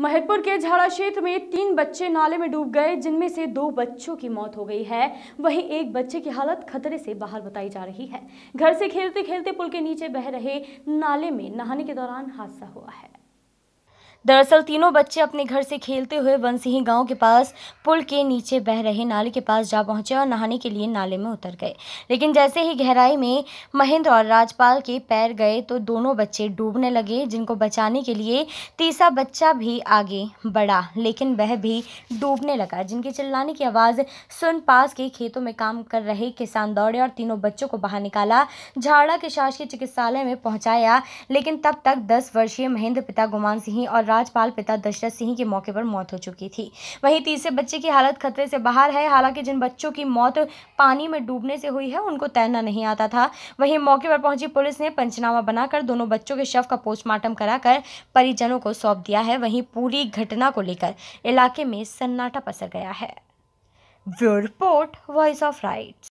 महिरपुर के झाड़ा क्षेत्र में तीन बच्चे नाले में डूब गए जिनमें से दो बच्चों की मौत हो गई है वहीं एक बच्चे की हालत खतरे से बाहर बताई जा रही है घर से खेलते खेलते पुल के नीचे बह रहे नाले में नहाने के दौरान हादसा हुआ है दरअसल तीनों बच्चे अपने घर से खेलते हुए वंसिंह गांव के पास पुल के नीचे बह रहे नाले के पास जा पहुंचे और नहाने के लिए नाले में उतर गए लेकिन जैसे ही गहराई में महेंद्र और राजपाल के पैर गए तो दोनों बच्चे डूबने लगे जिनको बचाने के लिए तीसरा बच्चा भी आगे बढ़ा लेकिन वह भी डूबने लगा जिनके चिल्लाने की आवाज़ सुन पास के खेतों में काम कर रहे किसान दौड़े और तीनों बच्चों को बाहर निकाला झाड़ा के शासकीय चिकित्सालय में पहुँचाया लेकिन तब तक दस वर्षीय महेंद्र पिता गुमान सिंह और राजपाल पिता दशरथ सिंह की मौके पर मौत हो चुकी थी वहीं तीसरे बच्चे की हालत खतरे से बाहर है हालांकि जिन बच्चों की मौत पानी में डूबने से हुई है उनको तैरना नहीं आता था वहीं मौके पर पहुंची पुलिस ने पंचनामा बनाकर दोनों बच्चों के शव का पोस्टमार्टम कराकर परिजनों को सौंप दिया है वहीं पूरी घटना को लेकर इलाके में सन्नाटा पसर गया है रिपोर्ट वॉइस ऑफ राइट्स